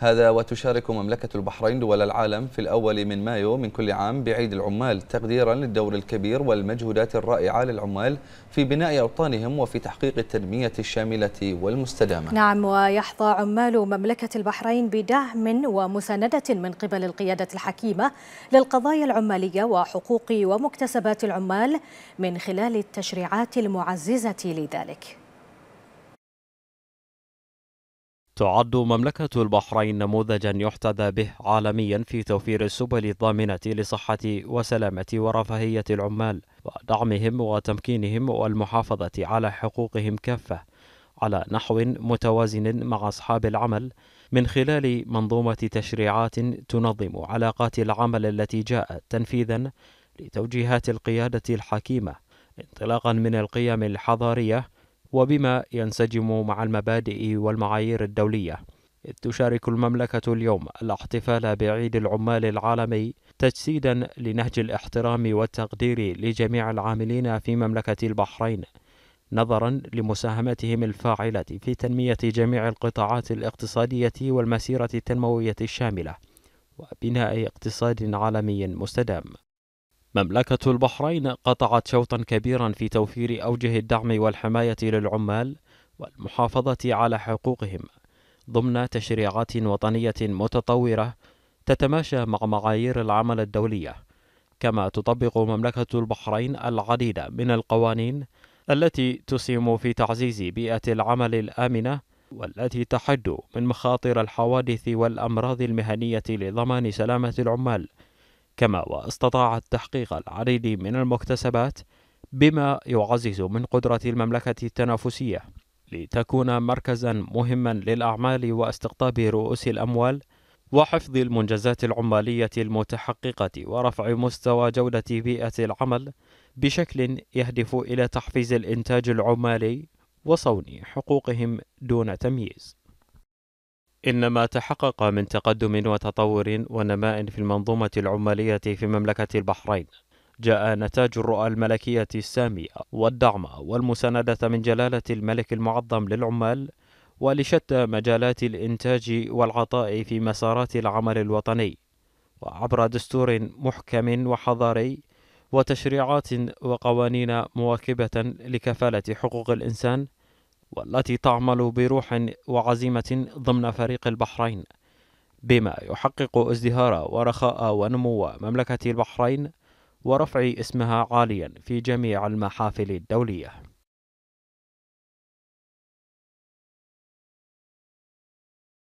هذا وتشارك مملكة البحرين دول العالم في الأول من مايو من كل عام بعيد العمال تقديرا للدور الكبير والمجهودات الرائعة للعمال في بناء أوطانهم وفي تحقيق التنمية الشاملة والمستدامة نعم ويحظى عمال مملكة البحرين بدعم ومساندة من قبل القيادة الحكيمة للقضايا العمالية وحقوق ومكتسبات العمال من خلال التشريعات المعززة لذلك تعد مملكة البحرين نموذجا يحتذى به عالميا في توفير السبل الضامنة لصحة وسلامة ورفاهية العمال ودعمهم وتمكينهم والمحافظة على حقوقهم كافة على نحو متوازن مع أصحاب العمل من خلال منظومة تشريعات تنظم علاقات العمل التي جاءت تنفيذا لتوجيهات القيادة الحكيمة انطلاقا من القيم الحضارية وبما ينسجم مع المبادئ والمعايير الدولية إذ تشارك المملكة اليوم الاحتفال بعيد العمال العالمي تجسيدا لنهج الاحترام والتقدير لجميع العاملين في مملكة البحرين نظرا لمساهمتهم الفاعلة في تنمية جميع القطاعات الاقتصادية والمسيرة التنموية الشاملة وبناء اقتصاد عالمي مستدام مملكة البحرين قطعت شوطا كبيرا في توفير أوجه الدعم والحماية للعمال والمحافظة على حقوقهم ضمن تشريعات وطنية متطورة تتماشى مع معايير العمل الدولية كما تطبق مملكة البحرين العديد من القوانين التي تسهم في تعزيز بيئة العمل الآمنة والتي تحد من مخاطر الحوادث والأمراض المهنية لضمان سلامة العمال كما واستطاع التحقيق العديد من المكتسبات بما يعزز من قدرة المملكة التنافسية لتكون مركزا مهما للأعمال واستقطاب رؤوس الأموال وحفظ المنجزات العمالية المتحققة ورفع مستوى جودة بيئة العمل بشكل يهدف إلى تحفيز الإنتاج العمالي وصون حقوقهم دون تمييز إن ما تحقق من تقدم وتطور ونماء في المنظومة العمالية في مملكة البحرين جاء نتاج الرؤى الملكية السامية والدعم والمساندة من جلالة الملك المعظم للعمال ولشتى مجالات الإنتاج والعطاء في مسارات العمل الوطني وعبر دستور محكم وحضاري وتشريعات وقوانين مواكبة لكفالة حقوق الإنسان والتي تعمل بروح وعزيمة ضمن فريق البحرين بما يحقق ازدهار ورخاء ونمو مملكة البحرين ورفع اسمها عاليا في جميع المحافل الدولية